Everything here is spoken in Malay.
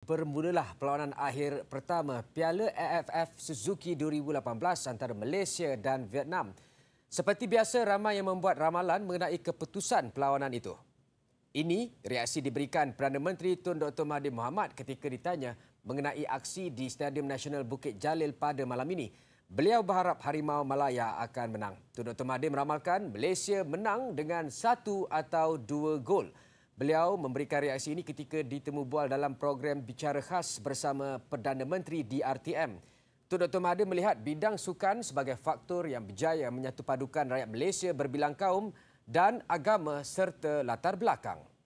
Bermulalah perlawanan akhir pertama Piala AFF Suzuki 2018 antara Malaysia dan Vietnam. Seperti biasa, ramai yang membuat ramalan mengenai keputusan perlawanan itu. Ini reaksi diberikan Perdana Menteri Tun Dr. Mahathir Mohamad ketika ditanya mengenai aksi di Stadium Nasional Bukit Jalil pada malam ini. Beliau berharap Harimau Malaya akan menang. Tun Dr. Mahathir meramalkan Malaysia menang dengan satu atau dua gol. Beliau memberikan reaksi ini ketika ditemu bual dalam program bicara khas bersama Perdana Menteri di RTM. Tun Dr. Mahathir melihat bidang sukan sebagai faktor yang berjaya menyatupadukan rakyat Malaysia berbilang kaum dan agama serta latar belakang.